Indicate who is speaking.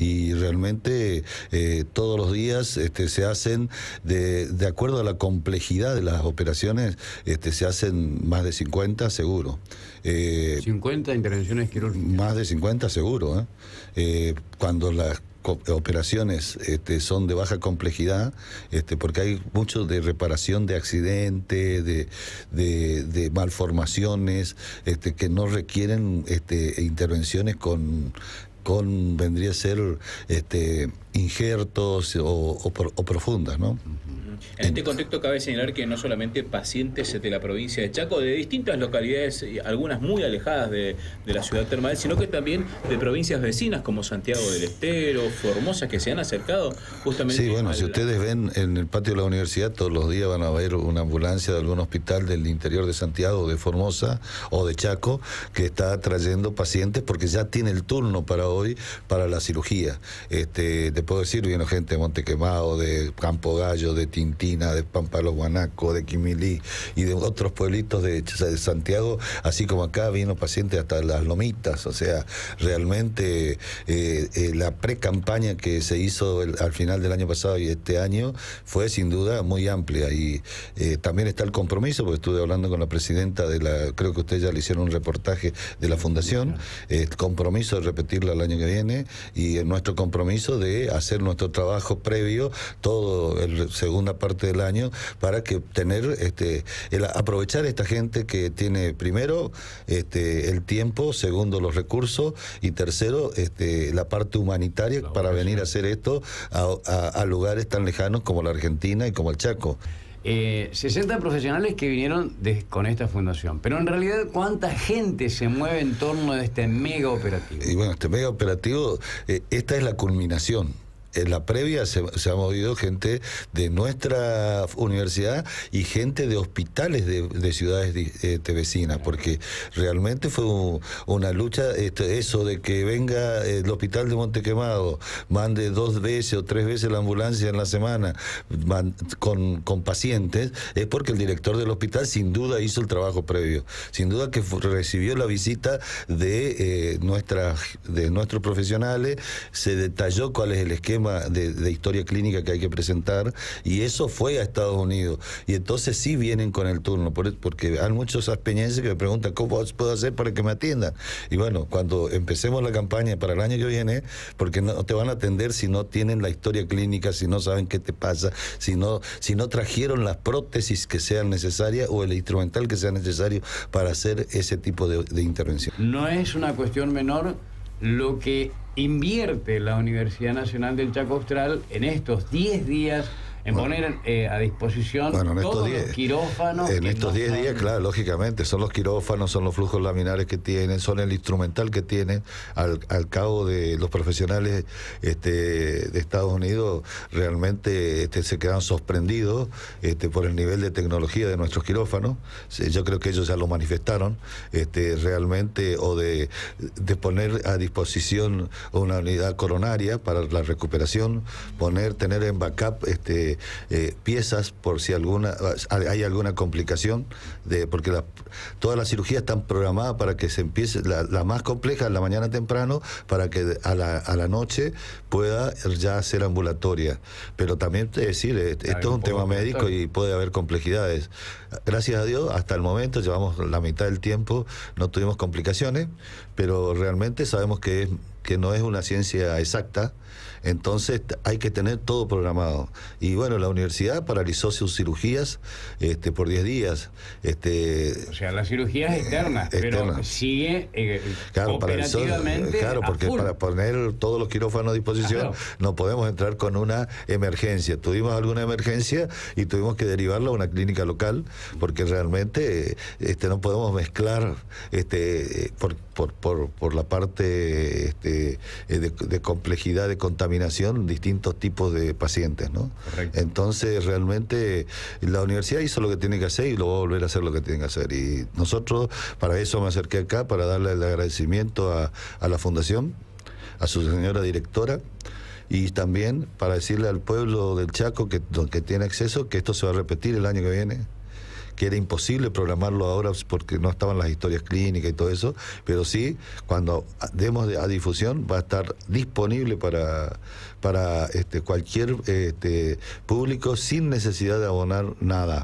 Speaker 1: y realmente eh, todos los días este, se hacen, de, de, acuerdo a la complejidad de las operaciones, este, se hacen más de 50 seguro. 50 eh, intervenciones quirúrgicas. Más de 50 seguro. ¿eh? cuando las operaciones este, son de baja complejidad, este, porque hay mucho de reparación de accidentes, de, de, de, malformaciones, este, que no requieren este, intervenciones con vendría a ser, este, injertos o, profundas, ¿no? En este contexto cabe señalar que no solamente pacientes de la provincia de Chaco, de distintas localidades, algunas muy alejadas de, la ciudad termal, sino que también de provincias vecinas como Santiago del Estero, Formosa, que se han acercado justamente. Sí, bueno, si ustedes ven en el patio de la universidad, todos los días van a ver una ambulancia de algún hospital del interior de Santiago, de Formosa o de Chaco, que está trayendo pacientes porque ya tiene el turno para hoy hoy para la cirugía. Este, te puedo decir, vino gente de Montequemado, de Campo Gallo, de Tintina, de Pampalo Guanaco, de Quimilí y de otros pueblitos de, Santiago, así como acá vino pacientes hasta las lomitas. O sea, realmente eh, eh, la pre-campaña que se hizo al final del año pasado y este año fue sin duda muy amplia. Y eh, también está el compromiso, porque estuve hablando con la presidenta de la, creo que ustedes ya le hicieron un reportaje de la fundación, el compromiso de repetir la el año que viene y en nuestro compromiso de hacer nuestro trabajo previo todo el segunda parte del año para que tener este el, aprovechar esta gente que tiene primero este el tiempo, segundo los recursos y tercero este la parte humanitaria para venir a hacer esto a lugares tan lejanos como la Argentina y como el Chaco. 60 eh, profesionales que vinieron con esta fundación. Pero en realidad, ¿cuánta gente se mueve en torno de este mega operativo? Y bueno, este mega operativo, eh, esta es la culminación en la previa se, ha movido gente de nuestra universidad y gente de hospitales de, ciudades de, este, vecinas, porque realmente fue una lucha, este, eso de que venga el hospital de Montequemado, mande dos veces o tres veces la ambulancia en la semana con, con, pacientes, es porque el director del hospital sin duda hizo el trabajo previo, sin duda que recibió la visita de, eh, nuestras, de nuestros profesionales, se detalló cuál es el esquema, de, historia clínica que hay que presentar, y eso fue a Estados Unidos. Y entonces sí vienen con el turno, porque hay muchos aspeñenses que me preguntan, ¿cómo puedo hacer para que me atiendan? Y bueno, cuando empecemos la campaña para el año que viene, porque no te van a atender si no tienen la historia clínica, si no saben qué te pasa, si no, si no trajeron las prótesis que sean necesarias o el instrumental que sea necesario para hacer ese tipo de, de intervención. No es una cuestión menor lo que invierte la Universidad Nacional del Chaco Austral en estos 10 días en poner eh, a disposición todos los quirófanos. En estos 10 días, claro, lógicamente, son los quirófanos, son los flujos laminares que tienen, son el instrumental que tienen. Al, cabo de los profesionales este, de Estados Unidos realmente este, se quedan sorprendidos este, por el nivel de tecnología de nuestros quirófanos. Yo creo que ellos ya lo manifestaron este, realmente, o de, de poner a disposición una unidad coronaria para la recuperación, poner, tener en backup este, eh, piezas por si alguna hay alguna complicación, de, porque todas las cirugías están programadas para que se empiece, la, más compleja en la mañana temprano, para que a la, a la noche pueda ya ser ambulatoria. Pero también te decir, eh, esto es un tema médico y puede haber complejidades. Gracias a Dios, hasta el momento, llevamos la mitad del tiempo, no tuvimos complicaciones, pero realmente sabemos que es no es una ciencia exacta, entonces hay que tener todo programado. Y bueno, la universidad paralizó sus cirugías este, por 10 días. Este, o sea, las cirugías eh, externas, pero sigue eh, claro, claro, porque para poner todos los quirófanos a disposición no podemos entrar con una emergencia. Tuvimos alguna emergencia y tuvimos que derivarla a una clínica local porque realmente este, no podemos mezclar este, por, por, por, por la parte... Este, eh, de, complejidad de contaminación distintos tipos de pacientes. ¿no? Entonces, realmente la universidad hizo lo que tiene que hacer y lo va a volver a hacer lo que tiene que hacer. Y nosotros, para eso me acerqué acá, para darle el agradecimiento a, la Fundación, a su señora directora y también para decirle al pueblo del Chaco que, que tiene acceso que esto se va a repetir el año que viene que era imposible programarlo ahora porque no estaban las historias clínicas y todo eso, pero sí, cuando demos a difusión va a estar disponible para, para este, cualquier este, público sin necesidad de abonar nada.